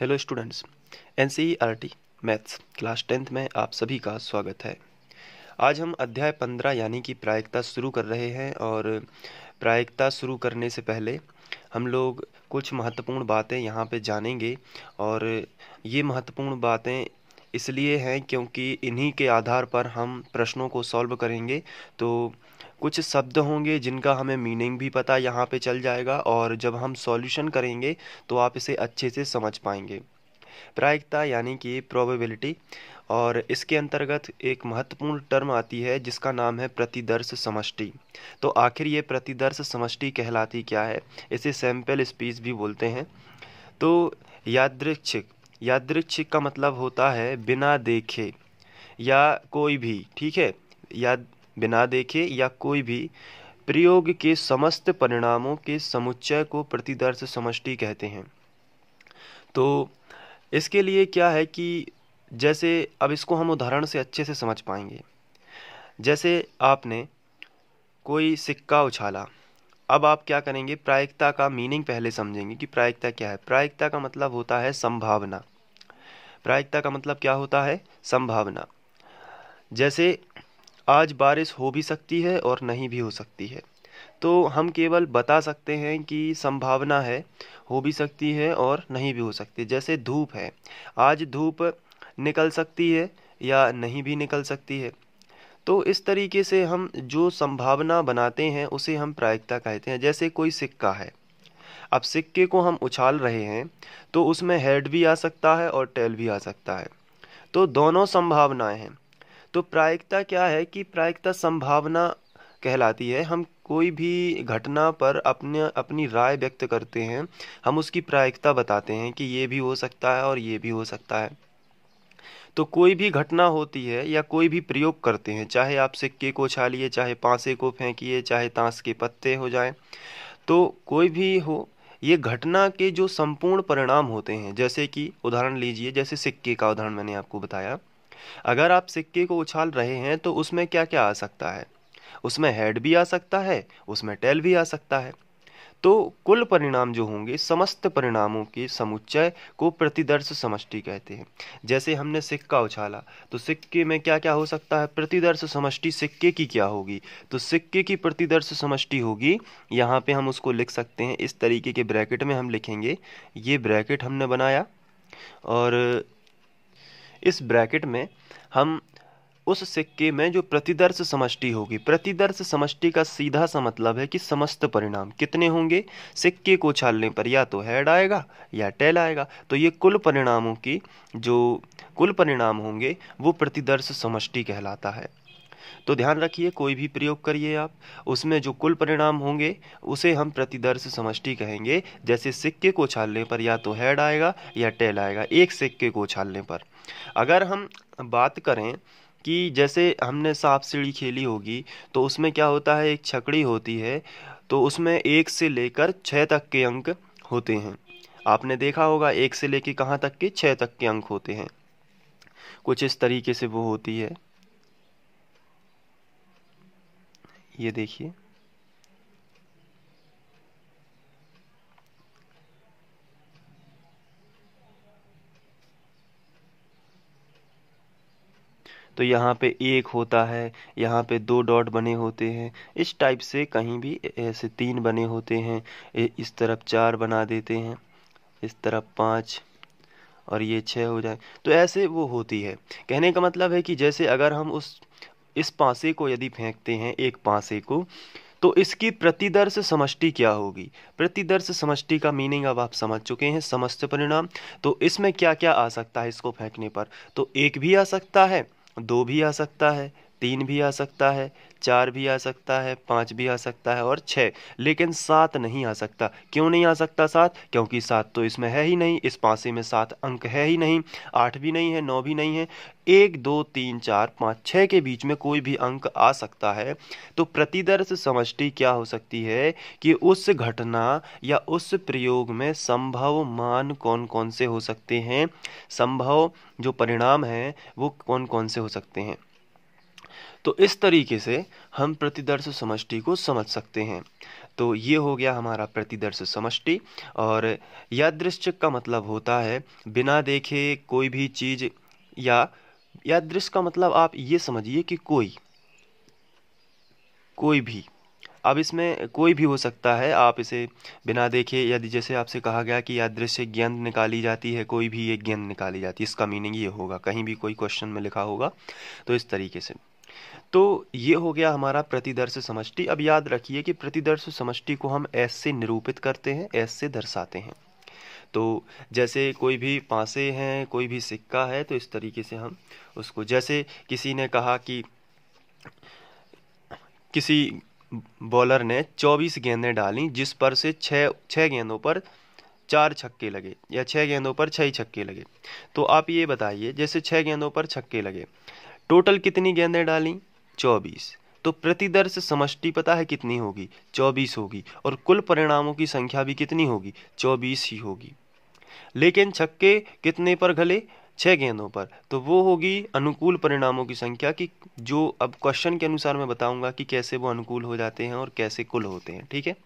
hello students N C R T maths class tenth में आप सभी का स्वागत है आज हम अध्याय पंद्रह यानी कि प्रायिकता शुरू कर रहे हैं और प्रायिकता शुरू करने से पहले हम लोग कुछ महत्वपूर्ण बातें यहाँ पे जानेंगे और ये महत्वपूर्ण बातें इसलिए हैं क्योंकि इन्हीं के आधार पर हम प्रश्नों को सॉल्व करेंगे तो कुछ शब्द होंगे जिनका हमें मीनिंग भी पता यहाँ पे चल जाएगा और जब हम सॉल्यूशन करेंगे तो आप इसे अच्छे से समझ पाएंगे प्रायिकता यानी कि प्रोबेबिलिटी और इसके अंतर्गत एक महत्वपूर्ण टर्म आती है जिसका नाम है प्रतिदर्श समष्टि तो आखिर ये प्रतिदर्श समष्टि कहलाती क्या है इसे सैम्पल स्पीच भी बोलते हैं तो यादृच्छिक यादृच्छिक का मतलब होता है बिना देखे या कोई भी ठीक है या बिना देखे या कोई भी प्रयोग के समस्त परिणामों के समुच्चय को प्रतिदर्श समष्टि कहते हैं तो इसके लिए क्या है कि जैसे अब इसको हम उदाहरण से अच्छे से समझ पाएंगे जैसे आपने कोई सिक्का उछाला अब आप क्या करेंगे प्रायिकता का मीनिंग पहले समझेंगे कि प्रायिकता क्या है प्रायिकता का मतलब होता है संभावना प्रायिकता का मतलब क्या होता है संभावना जैसे आज बारिश हो भी सकती है और नहीं भी हो सकती है तो हम केवल बता सकते हैं कि संभावना है हो भी सकती है और नहीं भी हो सकती जैसे धूप है आज धूप निकल सकती है या नहीं भी निकल सकती है तो इस तरीके से हम जो संभावना बनाते हैं उसे हम प्रायिकता कहते हैं जैसे कोई सिक्का है अब सिक्के को हम उछाल रहे हैं तो उसमें हेड भी आ सकता है और टेल भी आ सकता है तो दोनों संभावनाएं हैं तो प्रायिकता क्या है कि प्रायिकता संभावना कहलाती है हम कोई भी घटना पर अपने अपनी राय व्यक्त करते हैं हम उसकी प्रायिकता बताते हैं कि ये भी हो सकता है और ये भी हो सकता है तो कोई भी घटना होती है या कोई भी प्रयोग करते हैं चाहे आप सिक्के को छालिए चाहे पांसे को फेंकिए चाहे तांस के पत्ते हो जाए तो कोई भी हो ये घटना के जो संपूर्ण परिणाम होते हैं जैसे कि उदाहरण लीजिए जैसे सिक्के का उदाहरण मैंने आपको बताया अगर आप सिक्के को उछाल रहे हैं तो उसमें क्या क्या आ सकता है उसमें हेड भी आ सकता है उसमें टेल भी आ सकता है तो कुल परिणाम जो होंगे समस्त परिणामों के समुच्चय को प्रतिदर्श समष्टि कहते हैं जैसे हमने सिक्का उछाला तो सिक्के में क्या क्या हो सकता है प्रतिदर्श समष्टि सिक्के की क्या होगी तो सिक्के की प्रतिदर्श समष्टि होगी यहाँ पे हम उसको लिख सकते हैं इस तरीके के ब्रैकेट में हम लिखेंगे ये ब्रैकेट हमने बनाया और इस ब्रैकेट में हम उस सिक्के में जो प्रतिदर्श समष्टि होगी प्रतिदर्श समष्टि का सीधा सा मतलब है कि समस्त परिणाम कितने होंगे सिक्के को छालने पर या तो हेड आएगा या टेल आएगा तो ये कुल परिणामों की जो कुल परिणाम होंगे वो प्रतिदर्श समष्टि कहलाता है तो ध्यान रखिए कोई भी प्रयोग करिए आप उसमें जो कुल परिणाम होंगे उसे हम प्रतिदर्श समष्टि कहेंगे जैसे सिक्के को उछालने पर या तो हेड आएगा या टेल आएगा एक सिक्के को उछालने पर अगर हम बात करें कि जैसे हमने सांप सीढ़ी खेली होगी तो उसमें क्या होता है एक छकड़ी होती है तो उसमें एक से लेकर छः तक के अंक होते हैं आपने देखा होगा एक से लेकर कहाँ तक के छः तक के अंक होते हैं कुछ इस तरीके से वो होती है ये देखिए तो यहाँ पे एक होता है यहाँ पे दो डॉट बने होते हैं इस टाइप से कहीं भी ऐसे तीन बने होते हैं इस तरफ चार बना देते हैं इस तरफ पाँच और ये छः हो जाए तो ऐसे वो होती है कहने का मतलब है कि जैसे अगर हम उस इस पासे को यदि फेंकते हैं एक पासे को तो इसकी प्रतिदर्श समष्टि क्या होगी प्रतिदर्श समष्टि का मीनिंग अब आप समझ चुके हैं समस्त परिणाम तो इसमें क्या क्या आ सकता है इसको फेंकने पर तो एक भी आ सकता है दो भी आ सकता है तीन भी आ सकता है चार भी आ सकता है पाँच भी आ सकता है और छः लेकिन सात नहीं आ सकता क्यों नहीं आ सकता सात क्योंकि सात तो इसमें है ही नहीं इस पासे में सात अंक है ही नहीं आठ भी नहीं है नौ भी नहीं है एक दो तीन चार पाँच छः के बीच में कोई भी अंक आ सकता है तो प्रतिदर्श समष्टि क्या हो सकती है कि उस घटना या उस प्रयोग में संभव मान कौन कौन से हो सकते हैं संभव जो परिणाम हैं वो कौन कौन से हो सकते हैं तो इस तरीके से हम प्रतिदर्श समष्टि को समझ सकते हैं तो ये हो गया हमारा प्रतिदर्श समष्टि और यादृश्य का मतलब होता है बिना देखे कोई भी चीज़ या यादृश का मतलब आप ये समझिए कि कोई कोई भी अब इसमें कोई भी हो सकता है आप इसे बिना देखे यदि जैसे आपसे कहा गया कि यादृश्य गेंद निकाली जाती है कोई भी एक गेंद निकाली जाती है इसका मीनिंग ये होगा कहीं भी कोई क्वेश्चन में लिखा होगा तो इस तरीके से तो ये हो गया हमारा प्रतिदर्श समष्टि अब याद रखिए कि प्रतिदर्श समष्टि को हम ऐसे से निरूपित करते हैं ऐसे से दर्शाते हैं तो जैसे कोई भी पासे हैं कोई भी सिक्का है तो इस तरीके से हम उसको जैसे किसी ने कहा कि किसी बॉलर ने 24 गेंदें डाली जिस पर से छः छः गेंदों पर चार छक्के लगे या छः गेंदों पर छः छक्के लगे तो आप ये बताइए जैसे छः गेंदों पर छक्के लगे टोटल कितनी गेंदें डाली चौबीस तो प्रतिदर्श समष्टि पता है कितनी होगी चौबीस होगी और कुल परिणामों की संख्या भी कितनी होगी चौबीस ही होगी लेकिन छक्के कितने पर घले छः गेंदों पर तो वो होगी अनुकूल परिणामों की संख्या कि जो अब क्वेश्चन के अनुसार मैं बताऊंगा कि कैसे वो अनुकूल हो जाते हैं और कैसे कुल होते हैं ठीक है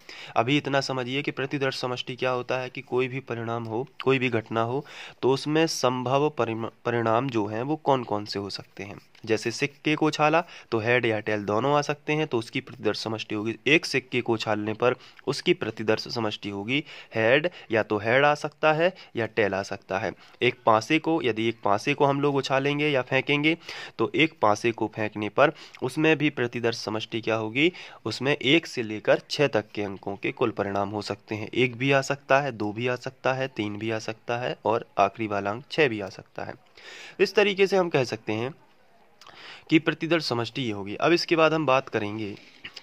अभी इतना समझिए कि प्रतिदर्श समष्टि क्या होता है कि कोई भी परिणाम हो कोई भी घटना हो तो उसमें संभव परिणाम जो हैं वो कौन कौन से हो सकते हैं जैसे सिक्के को उछाला तो हेड या टेल दोनों आ सकते हैं तो उसकी प्रतिदर्श समष्टि होगी एक सिक्के को उछालने पर उसकी प्रतिदर्श समष्टि होगी हेड या तो हेड आ सकता है या टेल आ सकता है एक पासे को यदि एक पासे को हम लोग उछालेंगे या फेंकेंगे तो एक पासे को फेंकने पर उसमें भी प्रतिदर्श समष्टि क्या होगी उसमें एक से लेकर छः तक के अंकों के कुल परिणाम हो सकते हैं एक भी आ सकता है दो भी आ सकता है तीन भी आ सकता है और आखिरी वाला अंक छः भी आ सकता है इस तरीके से हम कह सकते हैं कि प्रतिदर्श समष्टि ये होगी अब इसके बाद हम बात करेंगे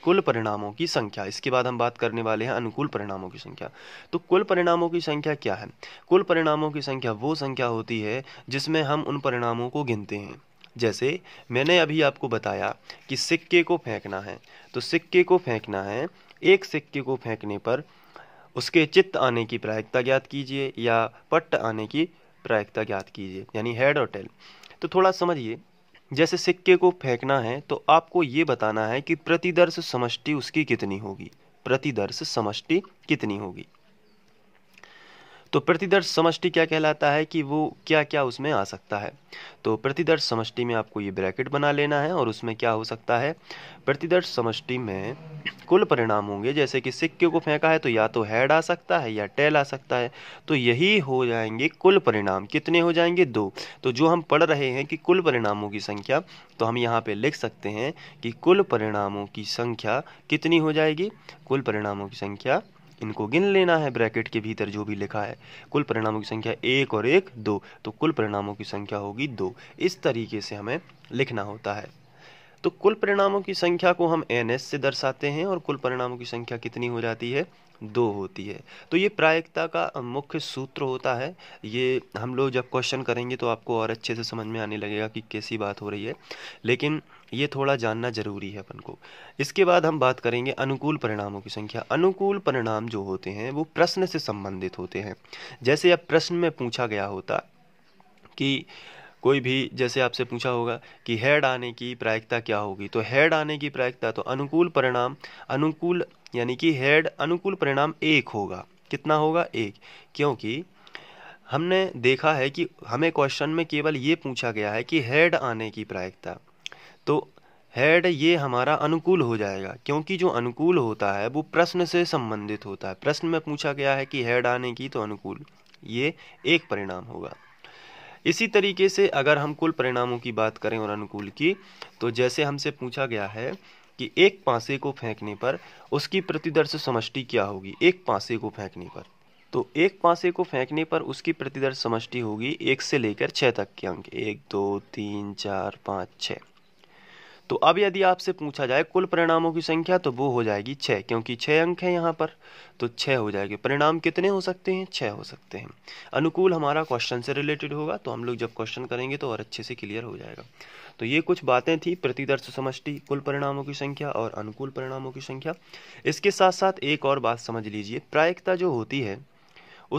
कुल परिणामों की संख्या इसके बाद हम बात करने वाले हैं अनुकूल परिणामों की संख्या तो कुल परिणामों की संख्या क्या है कुल परिणामों की संख्या वो संख्या होती है जिसमें हम उन परिणामों को गिनते हैं जैसे मैंने अभी आपको बताया कि सिक्के को फेंकना है तो सिक्के को फेंकना है एक सिक्के को फेंकने पर उसके चित्त आने की प्रायिकता ज्ञात कीजिए या पट्ट आने की प्रायिकता ज्ञात कीजिए यानी हेड और टेल तो थोड़ा समझिए जैसे सिक्के को फेंकना है तो आपको ये बताना है कि प्रतिदर्श समष्टि उसकी कितनी होगी प्रतिदर्श समष्टि कितनी होगी तो प्रतिदर्श समष्टि क्या कहलाता है कि वो क्या क्या उसमें आ सकता है तो प्रतिदर्श समष्टि में आपको ये ब्रैकेट बना लेना है और उसमें क्या हो सकता है प्रतिदर्श समष्टि में कुल परिणाम होंगे जैसे कि सिक्के को फेंका है तो या तो हेड आ सकता है या टेल आ सकता है तो यही हो जाएंगे कुल परिणाम कितने हो जाएंगे दो तो जो हम पढ़ रहे हैं कि कुल परिणामों की संख्या तो हम यहाँ पे लिख सकते हैं कि कुल परिणामों की संख्या कितनी हो जाएगी कुल परिणामों की संख्या इनको गिन लेना है ब्रैकेट के भीतर जो भी लिखा है कुल परिणामों की संख्या एक और एक दो तो कुल परिणामों की संख्या होगी दो इस तरीके से हमें लिखना होता है तो कुल परिणामों की संख्या को हम एन एस से दर्शाते हैं और कुल परिणामों की संख्या कितनी हो जाती है दो होती है तो ये प्रायिकता का मुख्य सूत्र होता है ये हम लोग जब क्वेश्चन करेंगे तो आपको और अच्छे से समझ में आने लगेगा कि कैसी बात हो रही है लेकिन ये थोड़ा जानना जरूरी है अपन को इसके बाद हम बात करेंगे अनुकूल परिणामों की संख्या अनुकूल परिणाम जो होते हैं वो प्रश्न से संबंधित होते हैं जैसे अब प्रश्न में पूछा गया होता कि कोई भी जैसे आपसे पूछा होगा कि हेड आने की प्रायिकता क्या होगी तो हेड आने की प्रायिकता तो अनुकूल परिणाम अनुकूल यानी कि हेड अनुकूल परिणाम एक होगा कितना होगा एक क्योंकि हमने देखा है कि हमें क्वेश्चन में केवल ये पूछा गया है कि हेड आने की प्रायिकता तो हेड ये हमारा अनुकूल हो जाएगा क्योंकि जो अनुकूल होता है वो प्रश्न से संबंधित होता है प्रश्न में पूछा गया है कि हेड आने की तो अनुकूल ये एक परिणाम होगा इसी तरीके से अगर हम कुल परिणामों की बात करें और अनुकूल की तो जैसे हमसे पूछा गया है कि एक पासे को फेंकने पर उसकी प्रतिदर्श समष्टि क्या होगी एक पासे को फेंकने पर तो एक पासे को फेंकने पर उसकी प्रतिदर्श समष्टि होगी एक से लेकर छः तक के अंक एक दो तीन चार पाँच छः तो अब यदि आपसे पूछा जाए कुल परिणामों की संख्या तो वो हो जाएगी छः क्योंकि छः अंक हैं यहाँ पर तो छः हो जाएगी परिणाम कितने हो सकते हैं छः हो सकते हैं अनुकूल हमारा क्वेश्चन से रिलेटेड होगा तो हम लोग जब क्वेश्चन करेंगे तो और अच्छे से क्लियर हो जाएगा तो ये कुछ बातें थी प्रतिदर्श समष्टि कुल परिणामों की संख्या और अनुकूल परिणामों की संख्या इसके साथ साथ एक और बात समझ लीजिए प्रायिकता जो होती है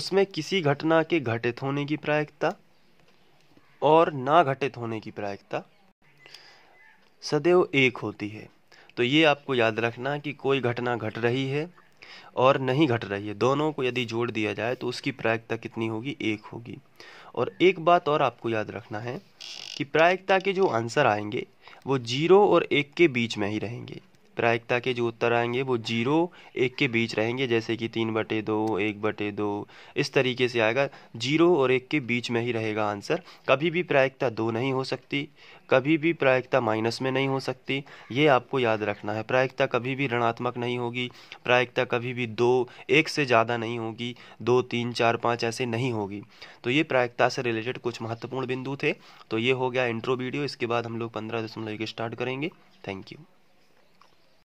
उसमें किसी घटना के घटित होने की प्रायिकता और ना घटित होने की प्रायिकता सदैव एक होती है तो ये आपको याद रखना कि कोई घटना घट रही है और नहीं घट रही है दोनों को यदि जोड़ दिया जाए तो उसकी प्रायिकता कितनी होगी एक होगी और एक बात और आपको याद रखना है कि प्रायिकता के जो आंसर आएंगे वो जीरो और एक के बीच में ही रहेंगे प्रायिकता के जो उत्तर आएंगे वो जीरो एक के बीच रहेंगे जैसे कि तीन बटे दो एक बटे दो इस तरीके से आएगा जीरो और एक के बीच में ही रहेगा आंसर कभी भी प्रायिकता दो नहीं हो सकती कभी भी प्रायिकता माइनस में नहीं हो सकती ये आपको याद रखना है प्रायिकता कभी भी ऋणात्मक नहीं होगी प्रायिकता कभी भी दो एक से ज़्यादा नहीं होगी दो तीन चार पाँच ऐसे नहीं होगी तो ये प्रायिकता से रिलेटेड कुछ महत्वपूर्ण बिंदु थे तो ये हो गया इंट्रो वीडियो इसके बाद हम लोग पंद्रह दशमलव एक स्टार्ट करेंगे थैंक यू